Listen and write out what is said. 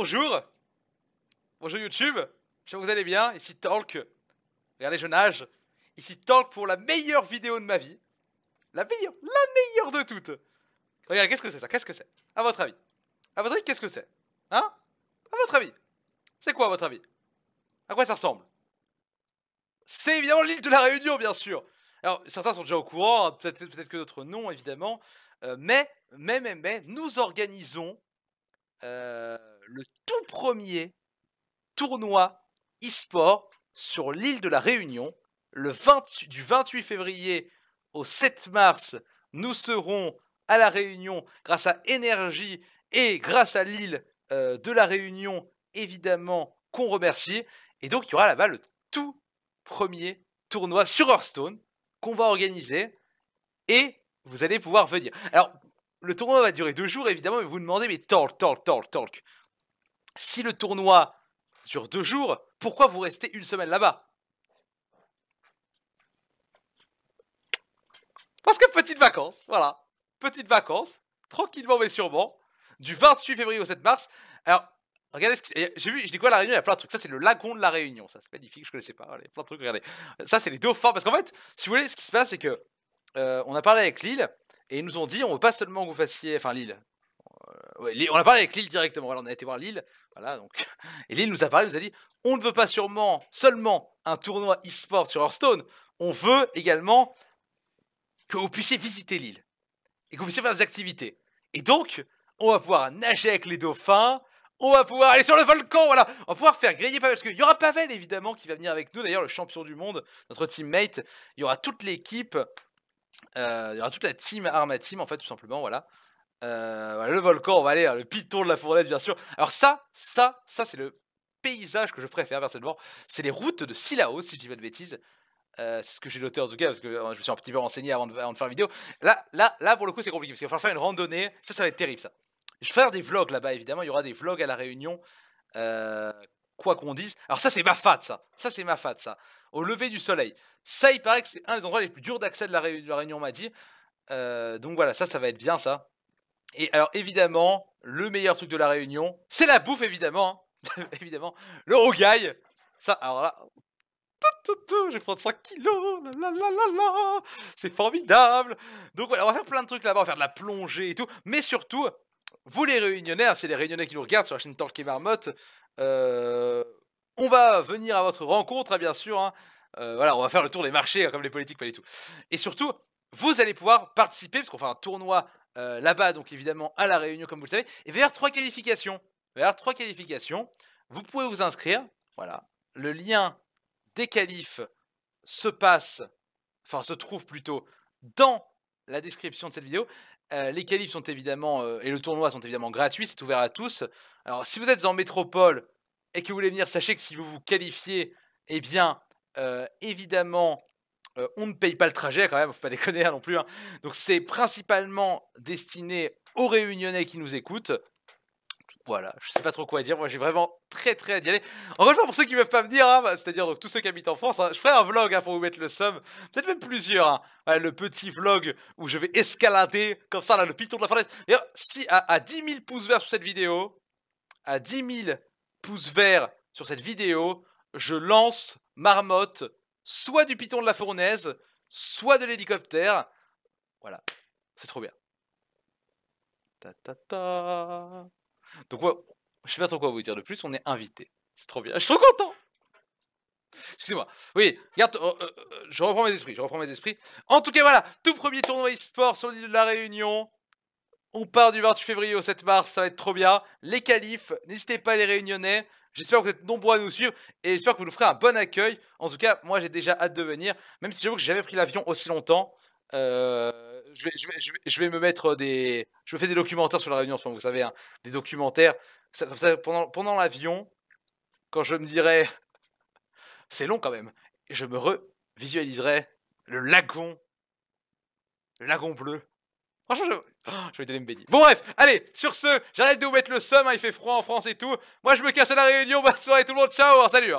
Bonjour Bonjour YouTube J'espère que vous allez bien, ici Talk. Regardez, je nage. Ici Talk pour la meilleure vidéo de ma vie. La meilleure, la meilleure de toutes Regardez, qu'est-ce que c'est ça Qu'est-ce que c'est À votre avis À votre avis, qu'est-ce que c'est Hein À votre avis C'est quoi à votre avis À quoi ça ressemble C'est évidemment l'île de la Réunion, bien sûr Alors, certains sont déjà au courant, hein, peut-être que d'autres non, évidemment. Euh, mais, mais, mais, mais, nous organisons euh, le tout premier tournoi e-sport sur l'île de la Réunion. Le du 28 février au 7 mars, nous serons à la Réunion grâce à Énergie et grâce à l'île euh, de la Réunion, évidemment, qu'on remercie. Et donc, il y aura là-bas le tout premier tournoi sur Hearthstone qu'on va organiser et vous allez pouvoir venir. Alors, le tournoi va durer deux jours, évidemment, mais vous demandez, mais talk, talk, talk, talk. Si le tournoi dure deux jours, pourquoi vous restez une semaine là-bas Parce que petite vacances, voilà. Petite vacances, tranquillement mais sûrement, du 28 février au 7 mars. Alors, regardez ce que. Eh, j'ai vu, je dis quoi La Réunion, il y a plein de trucs. Ça, c'est le lagon de La Réunion, ça, c'est magnifique, je connaissais pas. plein de trucs, regardez. Ça, c'est les dauphins, parce qu'en fait, si vous voulez, ce qui se passe, c'est que. Euh, on a parlé avec Lille, et nous ont dit, on veut pas seulement que vous fassiez, enfin Lille. Euh, on a parlé avec Lille directement. on a été voir Lille. Voilà, donc. Et Lille nous a parlé, nous a dit, on ne veut pas sûrement seulement un tournoi e-sport sur Hearthstone. On veut également que vous puissiez visiter l'île et que vous puissiez faire des activités. Et donc, on va pouvoir nager avec les dauphins, on va pouvoir aller sur le volcan, voilà, on va pouvoir faire griller Pavel, parce qu'il y aura Pavel évidemment qui va venir avec nous, d'ailleurs le champion du monde, notre teammate, il y aura toute l'équipe, euh, il y aura toute la team Arma Team, en fait, tout simplement, voilà. Euh, le volcan, on va aller, hein, le piton de la fournaise, bien sûr. Alors ça, ça, ça, c'est le paysage que je préfère personnellement, c'est les routes de Silao, si je dis pas de bêtises. Euh, c'est ce que j'ai noté en tout cas, parce que hein, je me suis un petit peu renseigné avant de, faire la vidéo. Là, là, là, pour le coup, c'est compliqué, parce qu'il va falloir faire une randonnée. Ça, ça va être terrible, ça. Je vais faire des vlogs là-bas, évidemment. Il y aura des vlogs à La Réunion, euh, quoi qu'on dise. Alors ça, c'est ma fat, ça. Ça, c'est ma fat, ça. Au lever du soleil. Ça, il paraît que c'est un des endroits les plus durs d'accès de, la, Réunion, m'a dit. Euh, donc voilà, ça, ça va être bien, ça. Et alors, évidemment, le meilleur truc de la Réunion, c'est la bouffe, évidemment. Hein. évidemment. Le rogaille. Ça, alors là... je vais prendre 5 kilos, c'est formidable. Donc voilà, on va faire plein de trucs là-bas, on va faire de la plongée et tout, mais surtout, vous les réunionnaires, c'est les réunionnais qui nous regardent sur la chaîne Talk et Marmotte, euh, on va venir à votre rencontre, hein, bien sûr. Hein. Euh, voilà, on va faire le tour des marchés, hein, comme les politiques, pas du tout. Et surtout, vous allez pouvoir participer, parce qu'on fait un tournoi euh, là-bas, donc évidemment à La Réunion, comme vous le savez. Et vers trois qualifications. vers trois qualifications. Vous pouvez vous inscrire. Voilà. Le lien des qualifs se passe, enfin se trouve plutôt, dans la description de cette vidéo. Euh, les qualifs sont évidemment euh, et le tournoi sont évidemment gratuits, c'est ouvert à tous. Alors si vous êtes en métropole et que vous voulez venir, sachez que si vous vous qualifiez, eh bien euh, évidemment on ne paye pas le trajet quand même, faut pas déconner hein, non plus. Hein. Donc c'est principalement destiné aux Réunionnais qui nous écoutent. Voilà, je sais pas trop quoi dire. Moi j'ai vraiment très très d'y aller. En une pour ceux qui ne peuvent pas venir, hein, bah, c'est-à-dire donc tous ceux qui habitent en France, hein, je ferai un vlog hein, pour vous mettre le somme, peut-être même plusieurs. le petit vlog où je vais escalader comme ça là, le piton de la falaise. D'ailleurs, si à, 10 000 pouces verts sur cette vidéo, à 10 000 pouces verts sur cette vidéo, je lance Marmotte soit du piton de la fournaise, soit de l'hélicoptère. Voilà, c'est trop bien. Ta ta ta. Donc ouais, je sais pas trop quoi vous dire de plus, on est invité. C'est trop bien. Je suis trop content Excusez-moi. Oui, regarde, oh, euh, euh, je reprends mes esprits, je reprends mes esprits. En tout cas, voilà, tout premier tournoi e-sport sur l'île de la Réunion. On part du 28 février au 7 mars, ça va être trop bien. Les qualifs, n'hésitez pas à les réunionnais. J'espère que vous êtes nombreux à nous suivre et j'espère que vous nous ferez un bon accueil. En tout cas, moi j'ai déjà hâte de venir, même si j'avoue que j'avais pris l'avion aussi longtemps. Euh, je, vais, me mettre des. Je me fais des documentaires sur la Réunion en ce moment, vous savez, hein, des documentaires. pendant, pendant l'avion, quand je me dirais. C'est long quand même. Je me revisualiserai le lagon. Le lagon bleu. Franchement, oh, je, vais aller me baigner. Bon, bref, allez, sur ce, j'arrête de vous mettre le somme. Hein, il fait froid en France et tout. Moi, je me casse à la Réunion, bonne soirée tout le monde, ciao, hein, salut